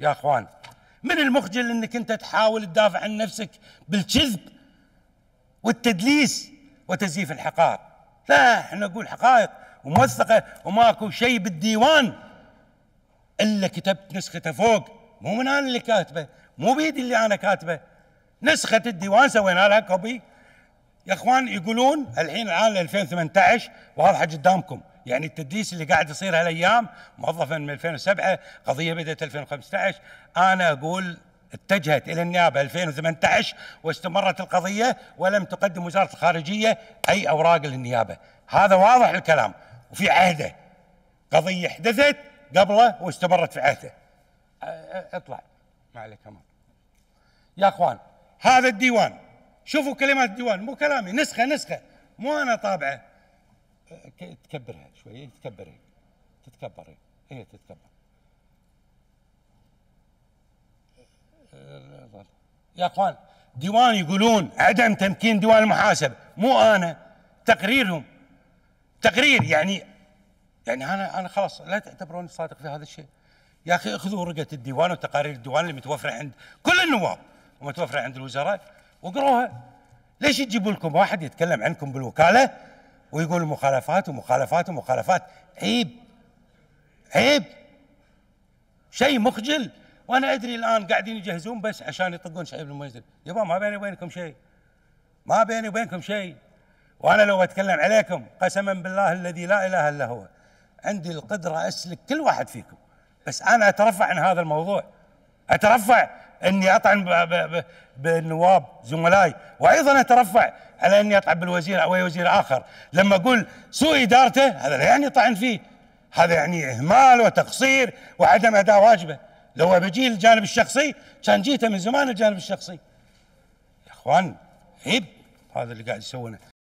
يا اخوان من المخجل انك انت تحاول تدافع عن نفسك بالكذب والتدليس وتزييف الحقائق لا احنا نقول حقائق وموثقه وماكو شيء بالديوان الا كتبت نسخته فوق مو من انا اللي كاتبه مو بيدي اللي انا كاتبه نسخه الديوان سوينا لها كوبي يا اخوان يقولون الحين الان 2018 واضحه قدامكم يعني التدليس اللي قاعد يصير هالايام موظفا من 2007 قضيه بدات 2015 انا اقول اتجهت الى النيابه 2018 واستمرت القضيه ولم تقدم وزاره الخارجيه اي اوراق للنيابه هذا واضح الكلام وفي عهده قضيه حدثت قبله واستمرت في عهده اطلع ما عليك يا اخوان هذا الديوان شوفوا كلمات الديوان مو كلامي نسخه نسخه مو انا طابعه تكبرها شويه تكبر تتكبر هي إيه. إيه، تتكبر يا اخوان ديوان يقولون عدم تمكين ديوان المحاسبه مو انا تقريرهم تقرير يعني يعني انا انا خلاص لا تعتبروني صادق في هذا الشيء يا اخي اخذوا ورقه الديوان وتقارير الديوان اللي متوفره عند كل النواب ومتوفره عند الوزراء واقروها ليش تجيبوا لكم واحد يتكلم عنكم بالوكاله ويقول مخالفات ومخالفات ومخالفات عيب عيب شيء مخجل وانا ادري الان قاعدين يجهزون بس عشان يطقون شعيب المنزل يبا ما بيني وبينكم شيء ما بيني وبينكم شيء وانا لو اتكلم عليكم قسما بالله الذي لا اله الا هو عندي القدره اسلك كل واحد فيكم بس انا اترفع عن هذا الموضوع اترفع اني اطعن بالنواب زملائي وايضا اترفع على اني اطعن بالوزير او اي وزير اخر لما اقول سوء ادارته هذا لا يعني طعن فيه هذا يعني اهمال وتقصير وعدم اداء واجبه لو بجي الجانب الشخصي كان جيته من زمان الجانب الشخصي يا اخوان عيب هذا اللي قاعد يسوونه